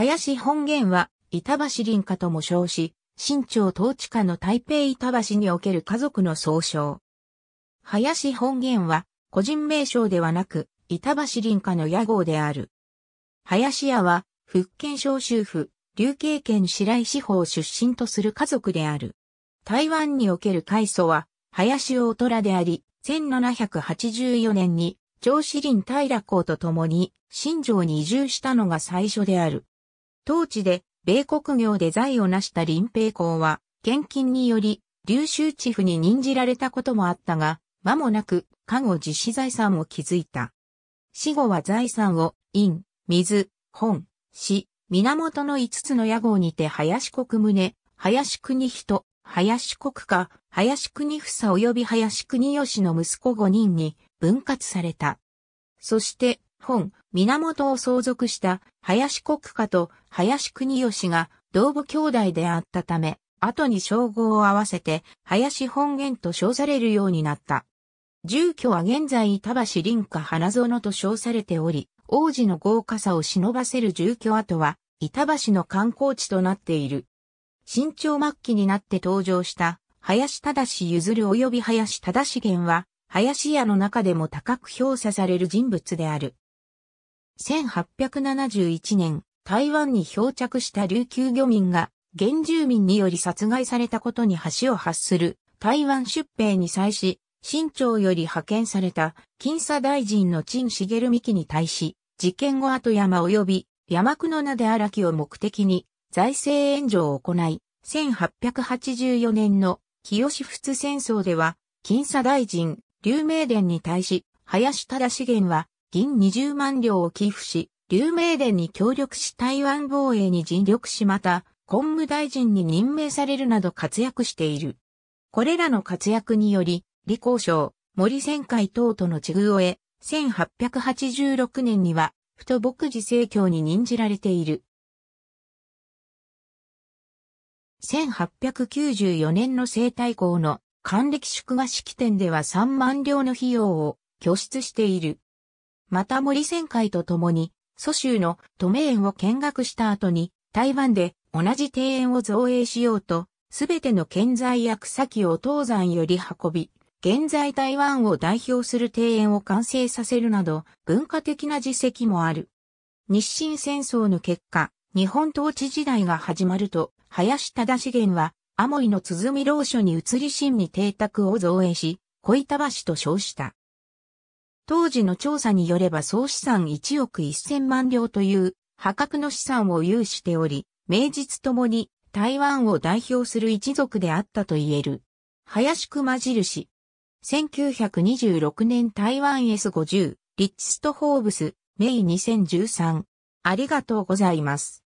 林本源は、板橋林家とも称し、新朝統治下の台北板橋における家族の総称。林本源は、個人名称ではなく、板橋林家の屋号である。林家は、福建省州府、流経県白井司法出身とする家族である。台湾における海祖は、林大虎であり、1784年に、上司林平公と共に、新庄に移住したのが最初である。当地で米国業で財を成した林平公は、献金により、琉州地府に任じられたこともあったが、間もなく、家後実施財産を築いた。死後は財産を、陰、水、本、死、源の五つの屋号にて林国宗、林国人、林国家、林国房及び林国吉の息子五人に分割された。そして、本、源を相続した林国家と林国義が同母兄弟であったため、後に称号を合わせて林本源と称されるようになった。住居は現在板橋林家花園と称されており、王子の豪華さを忍ばせる住居跡は板橋の観光地となっている。新潮末期になって登場した林正譲及び林正源は林家の中でも高く評価される人物である。1871年、台湾に漂着した琉球漁民が原住民により殺害されたことに橋を発する台湾出兵に際し、新朝より派遣された金佐大臣の陳茂美紀に対し、事件後後山及び山久野名で荒木を目的に財政援助を行い、1884年の清仏戦争では、金佐大臣、劉明殿に対し、林忠資源は銀20万両を寄付し、流明殿に協力し台湾防衛に尽力しまた、公務大臣に任命されるなど活躍している。これらの活躍により、李光章、森仙海等との地遇を得、1886年には、と牧寺政教に任じられている。1894年の生態校の官暦祝賀式典では3万両の費用を拠出している。また森仙海と共に、蘇州の都名園を見学した後に、台湾で同じ庭園を造営しようと、すべての建材や草木を東山より運び、現在台湾を代表する庭園を完成させるなど、文化的な実績もある。日清戦争の結果、日本統治時代が始まると、林忠源は、アモイの鼓老所に移り新に邸宅を造営し、小板橋と称した。当時の調査によれば総資産1億1000万両という破格の資産を有しており、名実ともに台湾を代表する一族であったと言える。林熊印。1926年台湾 S50、リッチストホーブス、メイ2013。ありがとうございます。